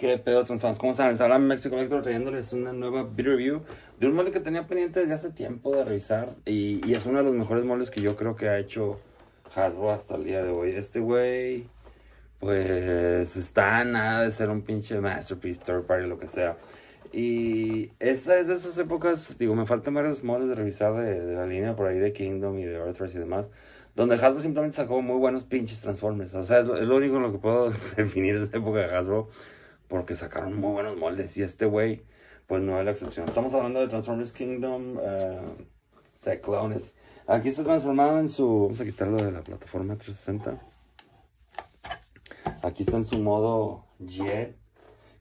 ¿Qué pedo, transfans? ¿Cómo están? Les habla Mexico Electro trayéndoles una nueva video review de un molde que tenía pendiente desde hace tiempo de revisar. Y, y, es uno de los mejores moldes que yo creo que ha hecho Hasbro hasta el día de hoy. Este güey, pues, está nada de ser un pinche masterpiece, third party, lo que sea. Y esa es de esas épocas, digo, me faltan varios moldes de revisar de, la línea por ahí de Kingdom y de Earthrise y demás donde Hasbro simplemente sacó muy buenos pinches Transformers. O sea, es lo, es lo único en lo que puedo definir esa época de Hasbro porque sacaron muy buenos moldes y este güey, pues no es la excepción. Estamos hablando de Transformers Kingdom, eh, Cyclones. Aquí está transformado en su... Vamos a quitarlo de la plataforma 360. Aquí está en su modo Jet,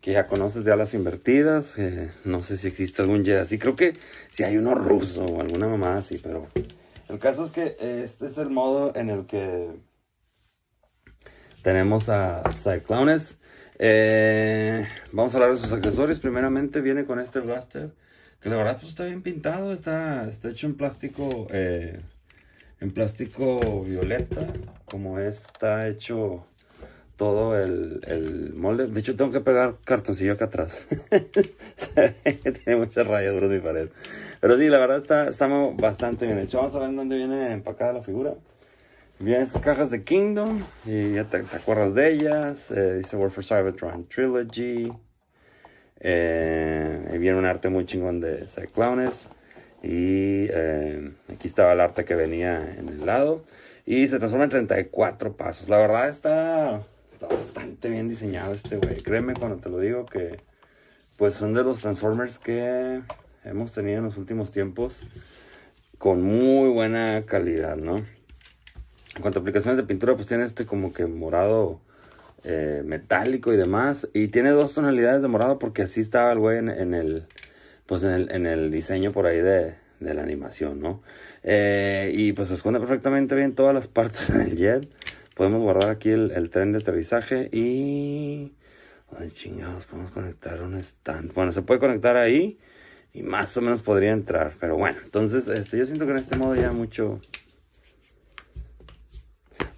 que ya conoces de alas invertidas. no sé si existe algún Jet así. Creo que si hay uno ruso o alguna mamá así, pero... El caso es que eh, este es el modo en el que tenemos a Cyclones. Eh, vamos a hablar de sus accesorios. Primeramente viene con este blaster, que la verdad pues, está bien pintado, está, está hecho en plástico, eh, en plástico violeta, como está hecho todo el, molde. De hecho, tengo que pegar cartoncillo acá atrás. Tiene muchas rayas, bro, mi pared. Pero sí, la verdad está, está bastante bien hecho. Vamos a ver dónde viene empacada la figura. Bien, estas cajas de Kingdom, y ya te, acuerdas de ellas. Eh, dice War for Cybertron Trilogy. Eh, viene un arte muy chingón de Cyclones. Y eh, aquí estaba el arte que venía en el lado. Y se transforma en 34 pasos. La verdad está, está bastante bien diseñado este güey. Créeme cuando te lo digo que pues son de los Transformers que hemos tenido en los últimos tiempos con muy buena calidad, ¿no? en cuanto a aplicaciones de pintura, pues tiene este como que morado eh, metálico y demás. Y tiene dos tonalidades de morado porque así estaba el güey en, el, pues en el, diseño por ahí de, la animación, ¿no? Eh, y pues esconde perfectamente bien todas las partes del jet. Podemos guardar aquí el, tren de aterrizaje y... Ay, chingados, podemos conectar un stand. Bueno, se puede conectar ahí y más o menos podría entrar. Pero bueno, entonces este, yo siento que en este modo ya mucho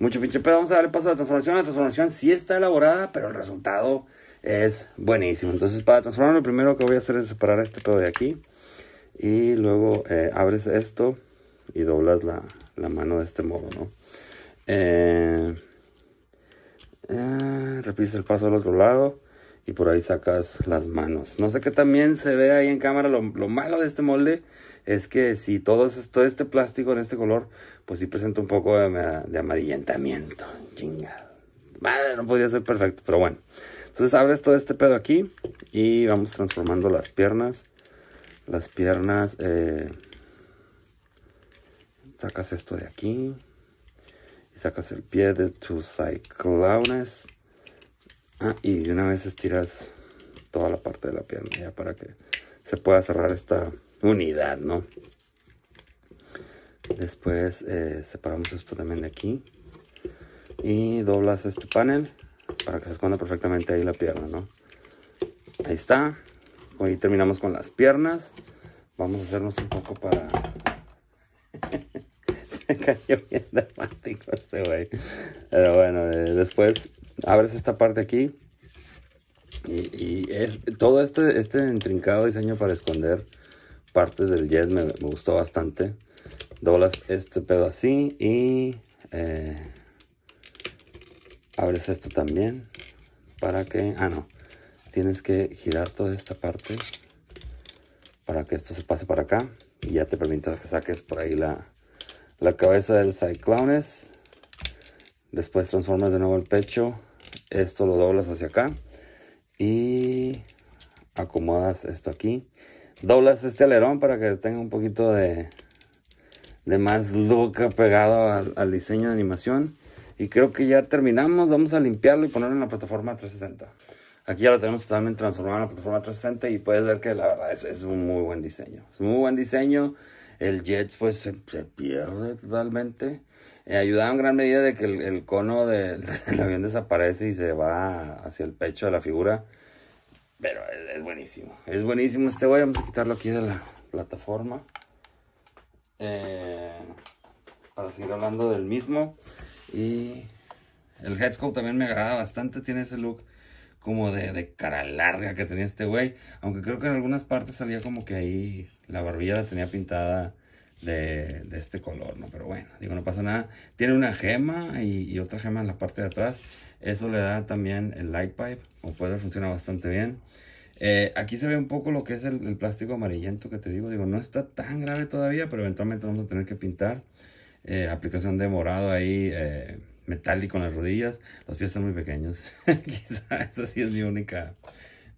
mucho pinche pedo. Vamos a darle paso a la transformación. La transformación sí está elaborada, pero el resultado es buenísimo. Entonces, para transformar, lo primero que voy a hacer es separar este pedo de aquí. Y luego eh, abres esto y doblas la, mano de este modo, ¿no? Eh, eh, repites el paso al otro lado y por ahí sacas las manos. No sé qué también se ve ahí en cámara. lo malo de este molde es que si todo, es, este plástico en este color, pues sí presenta un poco de, amarillentamiento. Chinga. no podía ser perfecto, pero bueno. Entonces abres todo este pedo aquí y vamos transformando las piernas. Las piernas, eh, sacas esto de aquí. Y sacas el pie de tus cyclones. Ah, y de una vez estiras toda la parte de la pierna ya para que se pueda cerrar esta unidad, ¿no? Después eh, separamos esto también de aquí. Y doblas este panel para que se esconda perfectamente ahí la pierna, ¿no? Ahí está. Hoy terminamos con las piernas. Vamos a hacernos un poco para... se cayó bien dramático este güey. Pero bueno, eh, después abres esta parte aquí. Y, es todo este, este intrincado diseño para esconder partes del jet me, gustó bastante. Doblas este pedo así y eh, abres esto también para que... Ah, no. Tienes que girar toda esta parte para que esto se pase para acá y ya te permitas que saques por ahí la, la cabeza del Cyclones. Después transformas de nuevo el pecho. Esto lo doblas hacia acá y acomodas esto aquí doblas este alerón para que tenga un poquito de, de más loca pegado al, diseño de animación. Y creo que ya terminamos. Vamos a limpiarlo y ponerlo en la plataforma 360. Aquí ya lo tenemos totalmente transformado en la plataforma 360 y puedes ver que la verdad es, es un muy buen diseño. Es un muy buen diseño. El jet pues se, pierde totalmente. Eh, ayudaba en gran medida de que el, cono del avión desaparece y se va hacia el pecho de la figura. Pero es, buenísimo. Es buenísimo este güey. Vamos a quitarlo aquí de la plataforma. Eh, para seguir hablando del mismo. Y el headscope también me agrada bastante. Tiene ese look como de, de, cara larga que tenía este güey. Aunque creo que en algunas partes salía como que ahí la barbilla la tenía pintada de, este color, ¿no? Pero bueno, digo, no pasa nada. Tiene una gema y, otra gema en la parte de atrás. Eso le da también el light pipe. o puede funcionar bastante bien. Eh, aquí se ve un poco lo que es el, plástico amarillento que te digo. Digo, no está tan grave todavía, pero eventualmente vamos a tener que pintar. Eh, aplicación de morado ahí, eh, metálico en las rodillas. Los pies están muy pequeños. Quizá esa sí es mi única,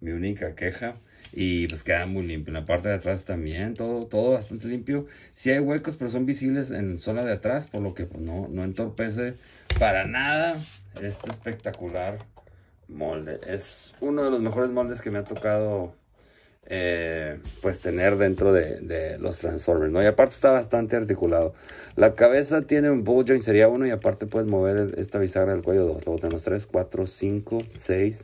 mi única queja y pues queda muy limpio. En la parte de atrás también, todo, todo bastante limpio. Si hay huecos, pero son visibles en zona de atrás, por lo que pues, no, no entorpece para nada este espectacular molde. Es uno de los mejores moldes que me ha tocado eh, pues tener dentro de, de, los Transformers, Y aparte está bastante articulado. La cabeza tiene un ball joint, sería uno, y aparte puedes mover esta bisagra del cuello dos. Luego tenemos tres, cuatro, cinco, seis...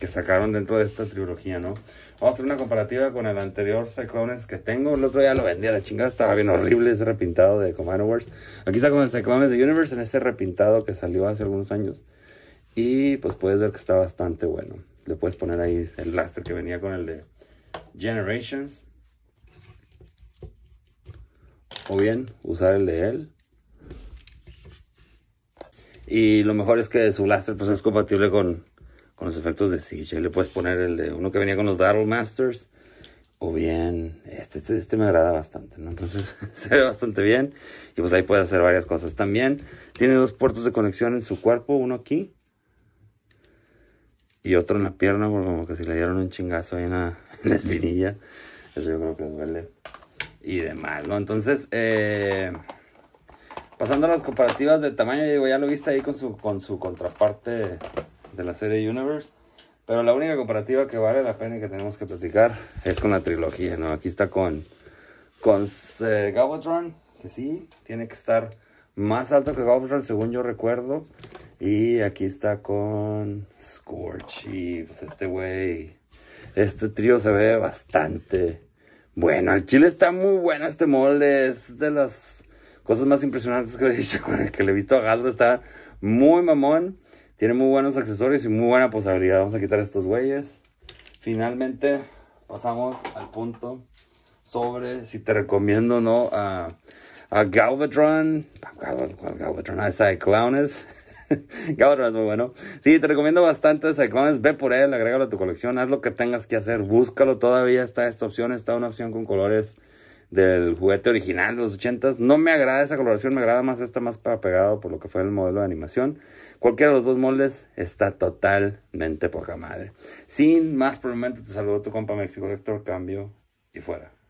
que sacaron dentro de esta trilogía, ¿no? Vamos a hacer una comparativa con el anterior Cyclones que tengo. El otro ya lo vendí a la chingada, estaba bien horrible ese repintado de Command Wars. Aquí está con el Cyclones de Universe, en este repintado que salió hace algunos años. Y pues puedes ver que está bastante bueno. Le puedes poner ahí el láster que venía con el de Generations. O bien usar el de él. Y lo mejor es que su láster pues es compatible con con los efectos de si le puedes poner el uno que venía con los Battle Masters. O bien, este, este, este me agrada bastante, ¿no? Entonces se ve bastante bien. Y pues ahí puede hacer varias cosas también. Tiene dos puertos de conexión en su cuerpo, uno aquí. Y otro en la pierna, como que si le dieron un chingazo ahí en la, espinilla. Eso yo creo que les duele. Y demás, ¿no? Entonces, eh, pasando a las comparativas de tamaño, digo, ya lo viste ahí con su, con su contraparte de la serie Universe. Pero la única comparativa que vale la pena y que tenemos que platicar es con la trilogía, ¿no? Aquí está con, con eh, que sí, tiene que estar más alto que Galvatron, según yo recuerdo. Y aquí está con Scorch. Pues, este güey, este trío se ve bastante bueno. El chile está muy bueno este molde, es de las cosas más impresionantes que le he le visto a Galvatron. está muy mamón. Tiene muy buenos accesorios y muy buena posibilidad. Vamos a quitar estos güeyes. Finalmente, pasamos al punto sobre si te recomiendo o no a, Galvatron. Galvatron, Galvatron ah, a esa de Galvatron es muy bueno. Sí, te recomiendo bastante esa de Ve por él, agrégalo a tu colección. Haz lo que tengas que hacer. Búscalo. Todavía está esta opción. Está una opción con colores del juguete original de los 80 No me agrada esa coloración, me agrada más esta más para pegado por lo que fue el modelo de animación. Cualquiera de los dos moldes está totalmente poca madre. Sin más probablemente te saludo tu compa México Héctor, cambio y fuera.